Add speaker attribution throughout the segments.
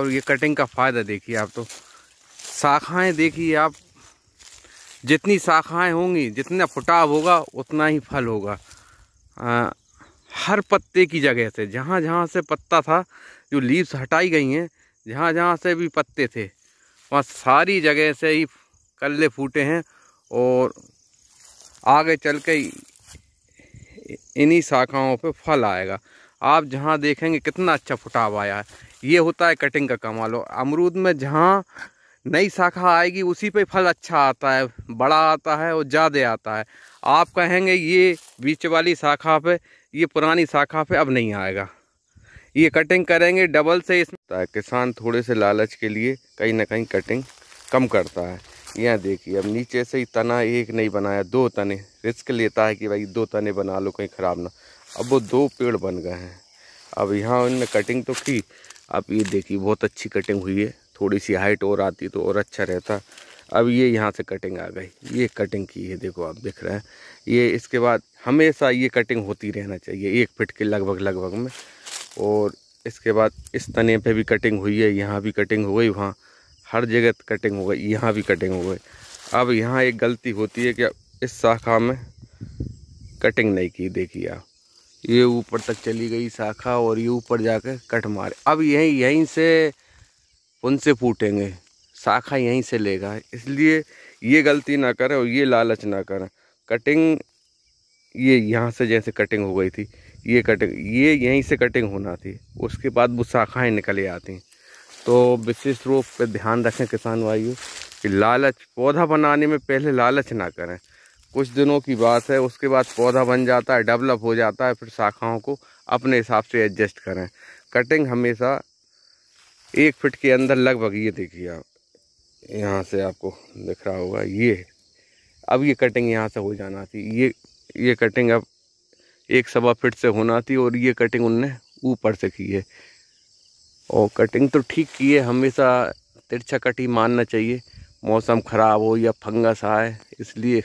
Speaker 1: और ये कटिंग का फ़ायदा देखिए आप तो शाखाएं देखिए आप जितनी शाखाएं होंगी जितना फुटाव होगा उतना ही फल होगा आ, हर पत्ते की जगह से जहाँ जहाँ से पत्ता था जो लीव्स हटाई गई हैं जहाँ जहाँ से भी पत्ते थे वहाँ सारी जगह से ही कल्ले फूटे हैं और आगे चल के इन्हीं शाखाओं पे फल आएगा आप जहाँ देखेंगे कितना अच्छा फुटाव आया है ये होता है कटिंग का कमाल अमरूद में जहाँ नई शाखा आएगी उसी पे फल अच्छा आता है बड़ा आता है और ज़्यादा आता है आप कहेंगे ये बीच वाली शाखा पे ये पुरानी शाखा पे अब नहीं आएगा ये कटिंग करेंगे डबल से इसमें किसान थोड़े से लालच के लिए कहीं ना कहीं कटिंग कम करता है यह देखिए अब नीचे से ही तना एक नहीं बनाया दो तने रिस्क लेता है कि भाई दो तने बना लो कहीं ख़राब ना अब वो दो पेड़ बन गए हैं अब यहाँ उनने कटिंग तो की आप ये देखिए बहुत अच्छी कटिंग हुई है थोड़ी सी हाइट और आती तो और अच्छा रहता अब ये यहाँ से कटिंग आ गई ये कटिंग की है देखो आप देख रहे हैं ये इसके बाद हमेशा ये कटिंग होती रहना चाहिए एक फिट के लगभग लगभग में और इसके बाद इस तने पे भी कटिंग हुई है यहाँ भी कटिंग हो गई वहाँ हर जगह कटिंग हो गई यहाँ भी कटिंग हो गई अब यहाँ एक गलती होती है कि इस शाखा में कटिंग नहीं की देखिए आप ये ऊपर तक चली गई शाखा और ये ऊपर जाकर कट मारे अब यहीं यहीं से उनसे फूटेंगे शाखा यहीं से लेगा इसलिए ये गलती ना करें और ये लालच ना करें कटिंग ये यहाँ से जैसे कटिंग हो गई थी ये कटिंग ये यहीं से कटिंग होना थी उसके बाद वो शाखाएँ निकले आती तो विशेष रूप पर ध्यान रखें किसान भाइयों कि लालच पौधा बनाने में पहले लालच ना करें कुछ दिनों की बात है उसके बाद पौधा बन जाता है डेवलप हो जाता है फिर शाखाओं को अपने हिसाब से एडजस्ट करें कटिंग हमेशा एक फिट के अंदर लगभग ये देखिए आप यहाँ से आपको दिख रहा होगा ये अब ये कटिंग यहाँ से हो जाना थी ये ये कटिंग अब एक सवा फिट से होना थी और ये कटिंग उनने ऊपर से की है और कटिंग तो ठीक की है हमेशा तिरछा कट ही मानना चाहिए मौसम ख़राब हो या फंगस आए इसलिए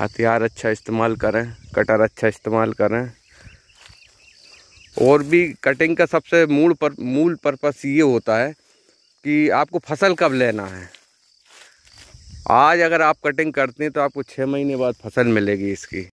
Speaker 1: हथियार अच्छा इस्तेमाल करें कटर अच्छा इस्तेमाल करें और भी कटिंग का सबसे मूल पर मूल पर्पस ये होता है कि आपको फसल कब लेना है आज अगर आप कटिंग करते हैं तो आपको छः महीने बाद फसल मिलेगी इसकी